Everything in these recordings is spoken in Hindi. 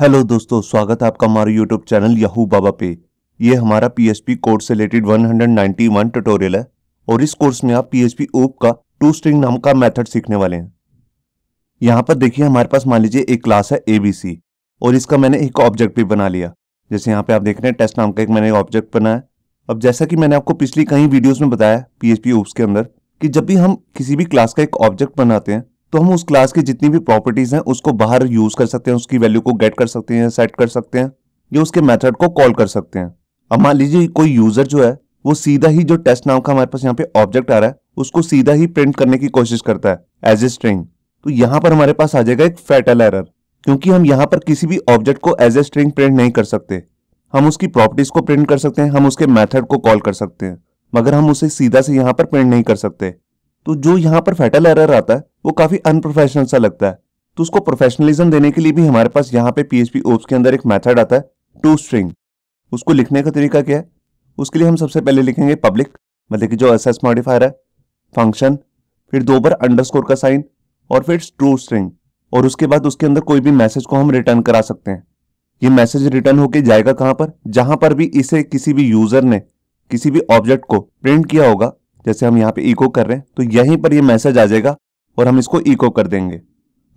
हेलो दोस्तों स्वागत है आपका हमारे यूट्यूब चैनल याहू बाबा पे ये हमारा पीएचपी कोर्स रिलेटेड 191 ट्यूटोरियल है और इस कोर्स में आप पीएचपी ओप का टू स्ट्रिंग नाम का मेथड सीखने वाले हैं यहाँ पर देखिए हमारे पास मान लीजिए एक क्लास है एबीसी और इसका मैंने एक ऑब्जेक्ट भी बना लिया जैसे यहाँ पे आप देख रहे हैं टेस्ट नाम का एक मैंने ऑब्जेक्ट बनाया अब जैसा कि मैंने आपको पिछली कई वीडियोज में बताया पीएचपी ओप्स के अंदर कि जब भी हम किसी भी क्लास का एक ऑब्जेक्ट बनाते हैं तो हम उस क्लास की जितनी भी प्रॉपर्टीज हैं उसको बाहर यूज कर सकते हैं उसकी वैल्यू को गेट कर सकते हैं सेट कर सकते हैं या उसके मेथड को कॉल कर सकते हैं अब मान लीजिए कोई यूजर जो है वो सीधा ही जो टेस्ट नाम का हमारे पास यहाँ पे ऑब्जेक्ट आ रहा है उसको सीधा ही प्रिंट करने की कोशिश करता है एज ए स्ट्रिंग तो यहाँ पर हमारे पास आ जाएगा एक फैटल एरर क्योंकि हम यहाँ पर किसी भी ऑब्जेक्ट को एज ए स्ट्रिंग प्रिंट नहीं कर सकते हम उसकी प्रॉपर्टीज को प्रिंट कर सकते हैं हम उसके मेथड को कॉल कर सकते हैं मगर हम उसे सीधा से यहाँ पर प्रिंट नहीं कर सकते तो जो यहाँ पर फैटल एरर आता है वो काफी अनप्रोफेशनल सा लगता है तो उसको प्रोफेशनलिज्म देने के लिए भी हमारे पास यहाँ पे पीएचपी ओप्स के अंदर एक मेथड आता है टू स्ट्रिंग उसको लिखने का तरीका क्या है उसके लिए हम सबसे पहले लिखेंगे पब्लिक मतलब कि जो एस एस मॉडिफायर है फंक्शन फिर दो बार अंडरस्कोर का साइन और फिर ट्रू स्ट्रिंग और उसके बाद उसके अंदर कोई भी मैसेज को हम रिटर्न करा सकते हैं ये मैसेज रिटर्न होके जाएगा कहां पर जहां पर भी इसे किसी भी यूजर ने किसी भी ऑब्जेक्ट को प्रिंट किया होगा जैसे हम यहाँ पे इको कर रहे हैं तो यहीं पर ये मैसेज आ जाएगा और हम इसको इको कर देंगे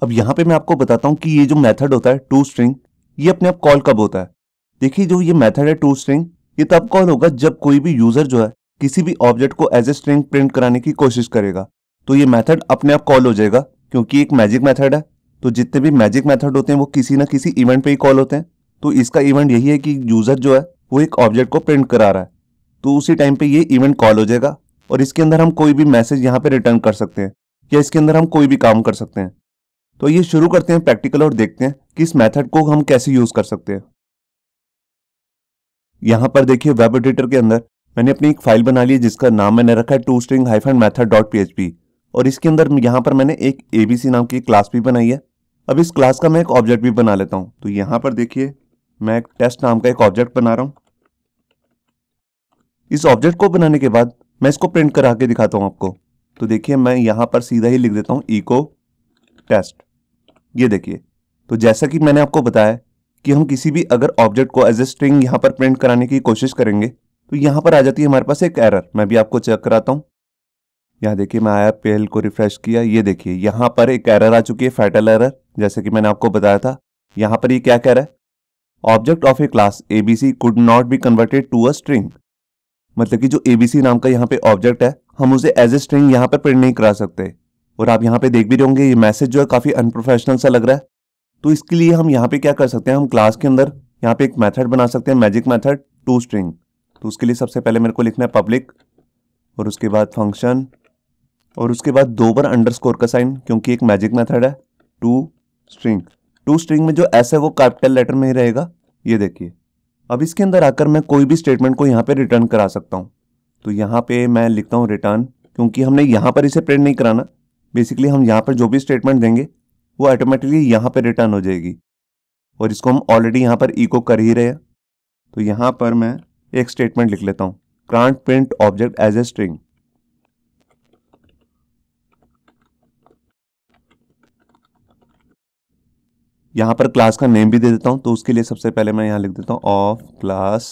अब यहाँ पे मैं आपको बताता हूँ कि ये जो मेथड होता है टू स्ट्रिंग ये अपने आप कॉल कब होता है देखिए जो ये मेथड है टू स्ट्रिंग ये तब कॉल होगा जब कोई भी यूजर जो है किसी भी ऑब्जेक्ट को एज ए स्ट्रिंग प्रिंट कराने की कोशिश करेगा तो ये मेथड अपने आप कॉल हो जाएगा क्योंकि एक मैजिक मेथड है तो जितने भी मैजिक मेथड होते हैं वो किसी ना किसी इवेंट पे ही कॉल होते हैं तो इसका इवेंट यही है कि यूजर जो है वो एक ऑब्जेक्ट को प्रिंट करा रहा है तो उसी टाइम पे ये इवेंट कॉल हो जाएगा और इसके अंदर हम कोई भी मैसेज यहाँ पे रिटर्न कर सकते हैं या इसके अंदर हम कोई भी काम कर सकते हैं तो ये शुरू करते हैं प्रैक्टिकल और देखते हैं कि इस मेथड को हम कैसे यूज कर सकते हैं यहाँ पर देखिए वेब एडिटर के अंदर मैंने अपनी एक फाइल बना ली है जिसका नाम मैंने रखा है to string hyphen method dot P और इसके अंदर यहाँ पर मैंने एक एबीसी नाम की क्लास भी बनाई है अब इस क्लास का मैं एक ऑब्जेक्ट भी बना लेता हूँ तो यहाँ पर देखिए मैं एक टेस्ट नाम का एक ऑब्जेक्ट बना रहा हूँ इस ऑब्जेक्ट को बनाने के बाद मैं इसको प्रिंट करा के दिखाता हूँ आपको तो देखिए मैं यहाँ पर सीधा ही लिख देता हूँ इको टेस्ट ये देखिए तो जैसा कि मैंने आपको बताया कि हम किसी भी अगर ऑब्जेक्ट को एज ए स्ट्रिंग यहाँ पर प्रिंट कराने की कोशिश करेंगे तो यहाँ पर आ जाती है हमारे पास एक एरर मैं भी आपको चेक कराता हूँ यहाँ देखिए मैं आया पेल को रिफ्रेश किया ये देखिए यहाँ पर एक एरर आ चुकी है फैटल एरर जैसे कि मैंने आपको बताया था यहाँ पर ये क्या कह रहा है object of a class A B C could not be converted to a string मतलब कि जो एबीसी नाम का यहाँ पे ऑब्जेक्ट है हम उसे एज ए स्ट्रिंग यहाँ पर प्रिंट नहीं करा सकते और आप यहाँ पे देख भी रहे होंगे ये मैसेज जो है काफ़ी अनप्रोफेशनल सा लग रहा है तो इसके लिए हम यहाँ पे क्या कर सकते हैं हम क्लास के अंदर यहाँ पे एक मेथड बना सकते हैं मैजिक मेथड टू स्ट्रिंग तो उसके लिए सबसे पहले मेरे को लिखना है पब्लिक और उसके बाद फंक्शन और उसके बाद दो बार अंडरस्कोर का साइन क्योंकि एक मैजिक मेथड है टू स्ट्रिंग टू स्ट्रिंग में जो एस है वो कैपिटल लेटर में ही रहेगा ये देखिए अब इसके अंदर आकर मैं कोई भी स्टेटमेंट को यहाँ पे रिटर्न करा सकता हूँ तो यहाँ पे मैं लिखता हूँ रिटर्न क्योंकि हमने यहाँ पर इसे प्रिंट नहीं कराना बेसिकली हम यहाँ पर जो भी स्टेटमेंट देंगे वो ऑटोमेटिकली यहाँ पर रिटर्न हो जाएगी और इसको हम ऑलरेडी यहाँ पर ईको कर ही रहे हैं तो यहाँ पर मैं एक स्टेटमेंट लिख लेता हूँ can't print object as a string यहां पर क्लास का नेम भी दे देता हूँ तो उसके लिए सबसे पहले मैं यहां लिख देता हूँ ऑफ क्लास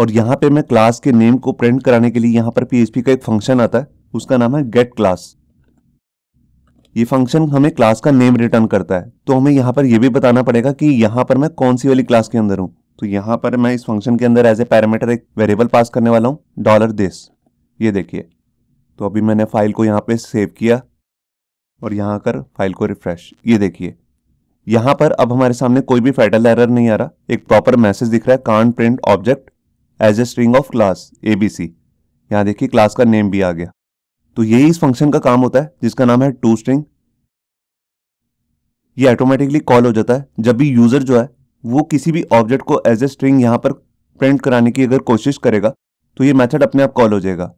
और यहां पे मैं क्लास के नेम को प्रिंट कराने के लिए यहां पर पीएचपी का एक फंक्शन आता है उसका नाम है गेट क्लास ये फंक्शन हमें क्लास का नेम रिटर्न करता है तो हमें यहां पर यह भी बताना पड़ेगा कि यहां पर मैं कौन सी वाली क्लास के अंदर हूं तो यहां पर मैं इस फंक्शन के अंदर एज ए पैरामीटर एक वेरिएबल पास करने वाला हूँ डॉलर दिस ये देखिए तो अभी मैंने फाइल को यहाँ पे सेव किया और यहाँ आकर फाइल को रिफ्रेश ये देखिए यहाँ पर अब हमारे सामने कोई भी फैटल एरर नहीं आ रहा एक प्रॉपर मैसेज दिख रहा है can't print object as a string of class A B C यहाँ देखिए क्लास का नेम भी आ गया तो यही इस फंक्शन का काम होता है जिसका नाम है टू स्ट्रिंग ये ऑटोमेटिकली कॉल हो जाता है जब भी यूज़र जो है वो किसी भी ऑब्जेक्ट को एज ए स्ट्रिंग यहाँ पर प्रिंट कराने की अगर कोशिश करेगा तो ये मेथड अपने आप कॉल हो जाएगा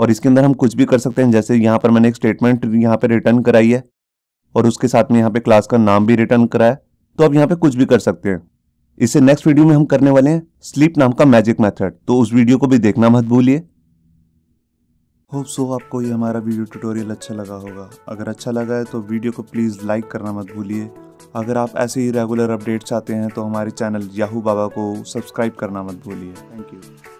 और इसके अंदर हम कुछ भी कर सकते हैं जैसे यहाँ पर मैंने एक स्टेटमेंट यहाँ पर रिटर्न कराई है और उसके साथ में यहाँ पे क्लास का नाम भी रिटर्न कराया तो आप यहाँ पे कुछ भी कर सकते हैं इसे नेक्स्ट वीडियो में हम करने वाले हैं स्लीप नाम का मैजिक मेथड तो उस वीडियो को भी देखना मत भूलिए होप सो आपको ये हमारा वीडियो ट्यूटोरियल अच्छा लगा होगा अगर अच्छा लगा है तो वीडियो को प्लीज़ लाइक करना मत भूलिए अगर आप ऐसे ही रेगुलर अपडेट्स चाहते हैं तो हमारे चैनल याहू बाबा को सब्सक्राइब करना मत भूलिए थैंक यू